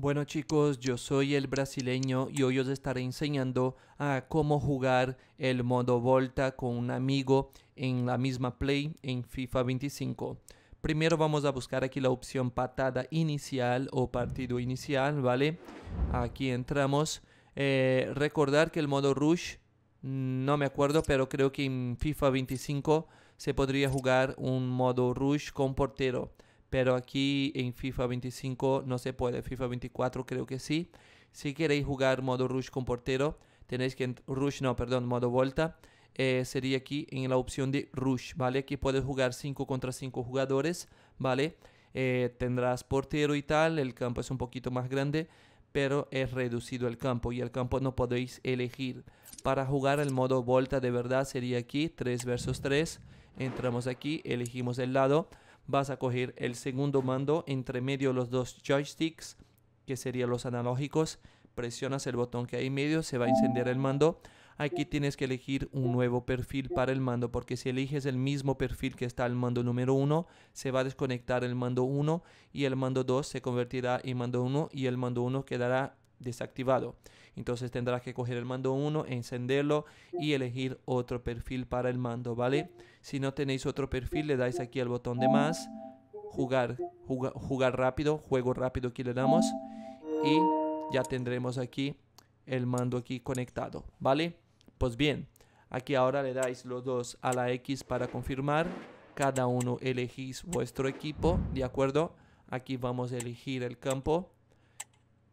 Bueno chicos, yo soy el brasileño y hoy os estaré enseñando a cómo jugar el modo Volta con un amigo en la misma play en FIFA 25. Primero vamos a buscar aquí la opción patada inicial o partido inicial, ¿vale? Aquí entramos. Eh, recordar que el modo Rush, no me acuerdo, pero creo que en FIFA 25 se podría jugar un modo Rush con portero pero aquí en FIFA 25 no se puede, FIFA 24 creo que sí. Si queréis jugar modo rush con portero, tenéis que, rush no, perdón, modo vuelta, eh, sería aquí en la opción de rush, ¿vale? Aquí puedes jugar 5 contra 5 jugadores, ¿vale? Eh, tendrás portero y tal, el campo es un poquito más grande, pero es reducido el campo y el campo no podéis elegir. Para jugar el modo vuelta de verdad sería aquí, 3 versus 3, entramos aquí, elegimos el lado, vas a coger el segundo mando entre medio los dos joysticks, que serían los analógicos. Presionas el botón que hay en medio, se va a encender el mando. Aquí tienes que elegir un nuevo perfil para el mando, porque si eliges el mismo perfil que está el mando número 1, se va a desconectar el mando 1 y el mando 2 se convertirá en mando 1 y el mando 1 quedará desactivado. Entonces tendrás que coger el mando 1, encenderlo y elegir otro perfil para el mando, ¿vale? Si no tenéis otro perfil, le dais aquí al botón de más, jugar, jugar rápido, juego rápido aquí le damos y ya tendremos aquí el mando aquí conectado, ¿vale? Pues bien, aquí ahora le dais los dos a la X para confirmar, cada uno elegís vuestro equipo, ¿de acuerdo? Aquí vamos a elegir el campo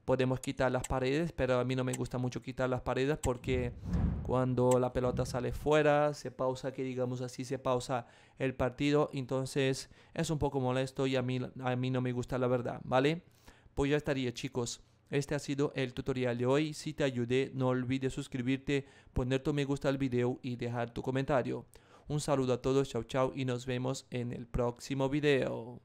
podemos quitar las paredes, pero a mí no me gusta mucho quitar las paredes porque cuando la pelota sale fuera, se pausa, que digamos así, se pausa el partido, entonces es un poco molesto y a mí, a mí no me gusta la verdad, ¿vale? Pues ya estaría chicos. Este ha sido el tutorial de hoy. Si te ayudé, no olvides suscribirte, poner tu me gusta al video y dejar tu comentario. Un saludo a todos, chao chao y nos vemos en el próximo video.